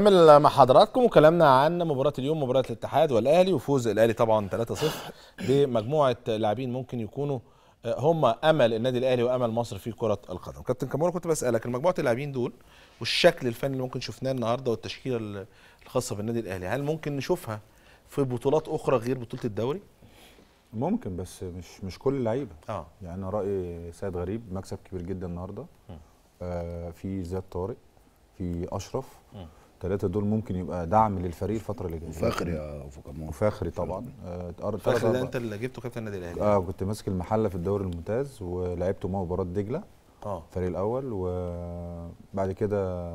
نكمل مع حضراتكم وكلامنا عن مباراة اليوم مباراة الاتحاد والأهلي وفوز الأهلي طبعا 3-0 بمجموعة لاعبين ممكن يكونوا آه، هم أمل النادي الأهلي وأمل مصر في كرة القدم. كابتن كامورا كنت بسألك مجموعة اللاعبين دول والشكل الفني اللي ممكن شفناه النهارده والتشكيلة الخاصة بالنادي الأهلي هل ممكن نشوفها في بطولات أخرى غير بطولة الدوري؟ ممكن بس مش مش كل اللعيبة. اه يعني أنا رأيي سيد غريب مكسب كبير جدا النهارده. آه في زياد طارق في أشرف. م. الثلاثه دول ممكن يبقى دعم للفريق الفتره اللي جايه وفخري يا ابو كمال وفخري طبعا فخري آه، ده انت اللي جبته كابتن النادي الاهلي اه كنت ماسك المحله في الدوري الممتاز ولعبته مع مباراه دجله اه الفريق الاول وبعد كده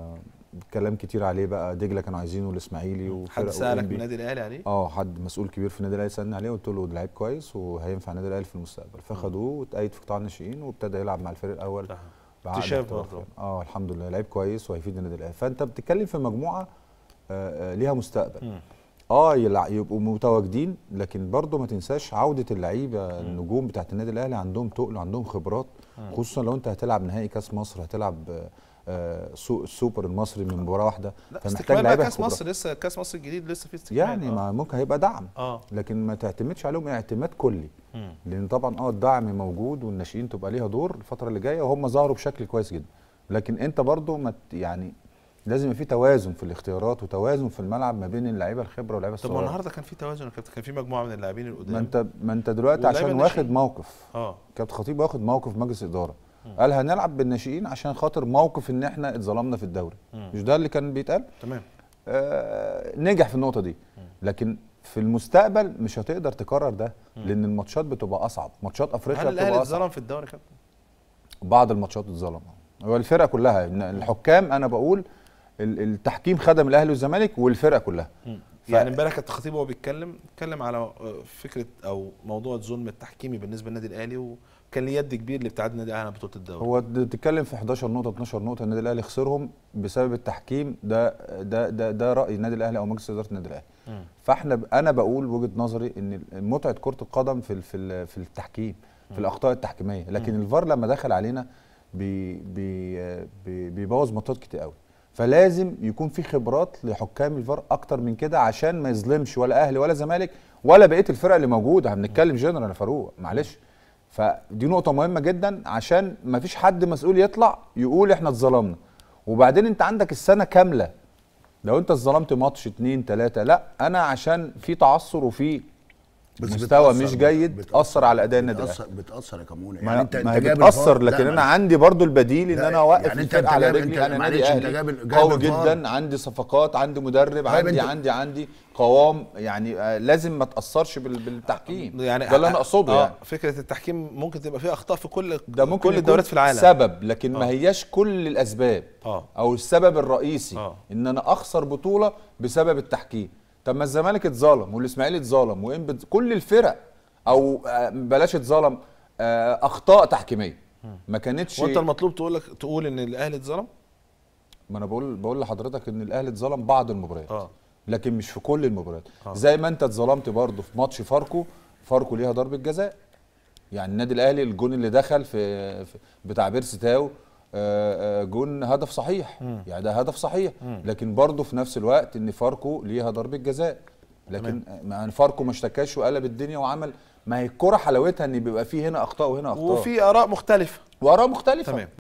كلام كتير عليه بقى دجله كانوا عايزينه الاسماعيلي حد سالك من النادي الاهلي عليه؟ اه حد مسؤول كبير في النادي الاهلي سالني عليه وقلت له ده لعيب كويس وهينفع النادي الاهلي في المستقبل فاخدوه آه. واتأيد في قطاع الناشئين وابتدى يلعب مع الفريق الاول صح. اكتشاف برضه اه الحمد لله لعيب كويس وهيفيد النادي الاهلي فانت بتتكلم في مجموعه آه، آه، ليها مستقبل مم. اه يبقوا متواجدين لكن برضه ما تنساش عوده اللعيبه النجوم بتاعت النادي الاهلي عندهم تقل عندهم خبرات خصوصا لو انت هتلعب نهائي كاس مصر هتلعب آه، آه، سوق السوبر المصري من مباراه واحده فمحتاج لعيبه كاس مصر لسه كاس مصر الجديد لسه في استكمال يعني آه. ما ممكن هيبقى دعم آه. لكن ما تعتمدش عليهم اعتماد كلي م. لان طبعا اه الدعم موجود والناشئين تبقى ليها دور الفتره اللي جايه وهم ظهروا بشكل كويس جدا لكن انت برضو ما يعني لازم في توازن في الاختيارات وتوازن في الملعب ما بين اللعيبه الخبره واللعيبه الصغيره طب النهارده كان في توازن يا كابتن كان في مجموعه من اللاعبين القدام ما انت ما انت دلوقتي عشان واخد موقف اه كابتن خطيب واخد موقف مجلس اداره قال هنلعب بالناشئين عشان خاطر موقف ان احنا اتظلمنا في الدوري مش ده اللي كان بيتقال تمام آه نجح في النقطه دي لكن في المستقبل مش هتقدر تكرر ده لان الماتشات بتبقى اصعب ماتشات افريقيا بتبقى اصعب هل الاهلي اتظلم في الدوري كابتن بعض الماتشات اتظلم هو الفرقه كلها الحكام انا بقول التحكيم خدم الاهلي والزمالك والفرقه كلها يعني امبارح كانت الخطيب وهو بيتكلم اتكلم على آه، فكره او موضوع الظلم التحكيمي بالنسبه للنادي الاهلي وكان ليه يد كبير لابتعاد النادي الاهلي عن بطوله الدوري هو بتتكلم في 11 نقطه 12 نقطه النادي الاهلي خسرهم بسبب التحكيم ده ده ده, ده راي النادي الاهلي او مجلس اداره النادي الاهلي فاحنا انا بقول وجهه نظري ان متعه كره القدم في في في التحكيم في الاخطاء التحكيميه لكن الفار لما دخل علينا بيبوظ بي بي آه، ماتشات كتير قوي فلازم يكون في خبرات لحكام الفار اكتر من كده عشان ما يظلمش ولا اهلي ولا زمالك ولا بقيه الفرق اللي موجوده بنتكلم جنرال فاروق معلش فدي نقطه مهمه جدا عشان ما فيش حد مسؤول يطلع يقول احنا اتظلمنا وبعدين انت عندك السنه كامله لو انت اتظلمت ماتش اتنين تلاته لا انا عشان في تعثر وفي مستوى مش جيد بتأثر على اداء النادي بتأثر بتأثر يا كمونه يعني انت انت جايب بتأثر لكن انا عندي برضو البديل ان انا اوقف يعني انت على رجلي يعني انا نادي اهلي قوي جدا عندي صفقات عندي مدرب طيب عندي عندي عندي قوام يعني آه، لازم ما تاثرش بالتحكيم آه، يعني ده اللي انا اقصده آه يعني فكره التحكيم ممكن تبقى فيها اخطاء في كل ده ممكن كل الدوريات في العالم سبب لكن آه. ما هياش كل الاسباب آه. او السبب الرئيسي آه. ان انا اخسر بطوله بسبب التحكيم طب ما الزمالك اتظلم والاسماعيلي اتظلم وان بت... كل الفرق او آه، بلاش اتظلم آه، اخطاء تحكيميه ما كانتش وانت المطلوب تقول لك تقول ان الاهلي اتظلم ما انا بقول بقول لحضرتك ان الاهلي اتظلم بعض المباريات آه. لكن مش في كل المباريات آه. زي ما انت اتظلمت برضه في ماتش فاركو فاركو ليها ضربه جزاء يعني النادي الاهلي الجون اللي دخل في, في بتاع بيرسي تاو آه، آه، جون هدف صحيح مم. يعني ده هدف صحيح مم. لكن برضه في نفس الوقت ان فاركو ليها ضربه جزاء لكن ما آه، يعني فاركو ما اشتكاش وقلب الدنيا وعمل ما هي الكره حلاوتها ان بيبقى فيه هنا اخطاء وهنا اخطاء وفي اراء مختلفه واراء مختلفه تمام.